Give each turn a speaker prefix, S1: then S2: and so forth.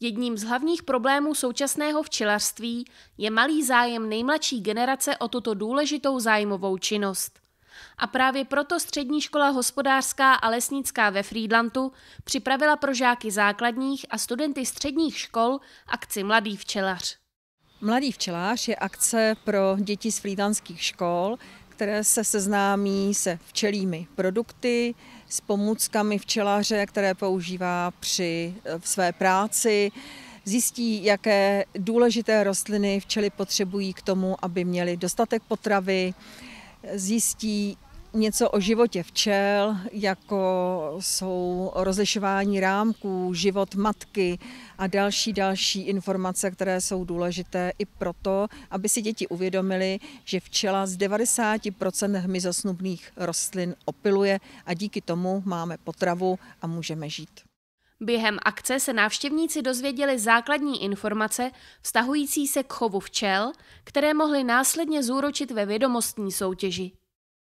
S1: Jedním z hlavních problémů současného včelařství je malý zájem nejmladší generace o tuto důležitou zájmovou činnost. A právě proto Střední škola hospodářská a lesnická ve Friedlandu připravila pro žáky základních a studenty středních škol akci Mladý včelař.
S2: Mladý včelář je akce pro děti z frýdlanských škol, které se seznámí se včelými produkty, s pomůckami včelaře, které používá při eh, v své práci. Zjistí, jaké důležité rostliny včely potřebují k tomu, aby měly dostatek potravy. Zjistí, něco o životě včel, jako jsou rozlišování rámků, život matky a další další informace, které jsou důležité i proto, aby si děti uvědomili, že včela z 90% hmyzosnubných rostlin opiluje a díky tomu máme potravu a můžeme žít.
S1: Během akce se návštěvníci dozvěděli základní informace vztahující se k chovu včel, které mohly následně zúročit ve vědomostní soutěži.